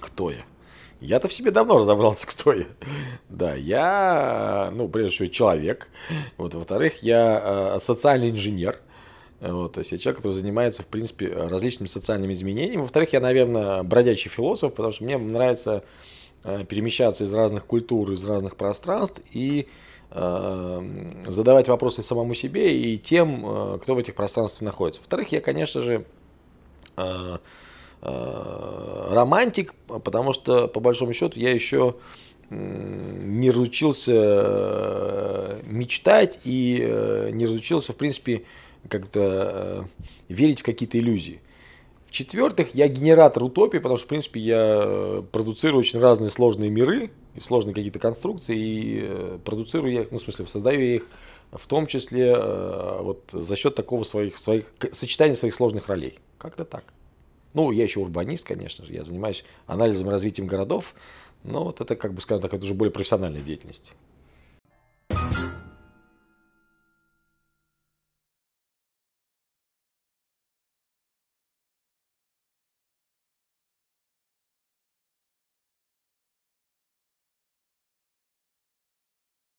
Кто я? Я-то в себе давно разобрался, кто я. Да, я, ну, прежде всего, человек. Вот, во-вторых, я э, социальный инженер. Вот, то есть я человек, который занимается, в принципе, различными социальными изменениями. Во-вторых, я, наверное, бродячий философ, потому что мне нравится э, перемещаться из разных культур, из разных пространств и э, задавать вопросы самому себе и тем, э, кто в этих пространствах находится. Во-вторых, я, конечно же, Э, э, романтик, потому что, по большому счету, я еще не разучился э, мечтать и не разучился, в принципе, как-то верить в какие-то иллюзии. В-четвертых, я генератор утопии, потому что, в принципе, я продуцирую очень разные сложные миры и сложные какие-то конструкции, и продуцирую я их, ну, в смысле, создаю я их в том числе вот за счет такого своих, своих сочетания своих сложных ролей. Как-то так. Ну, я еще урбанист, конечно же, я занимаюсь анализом развития городов, но вот это, как бы скажем так, это уже более профессиональная деятельность.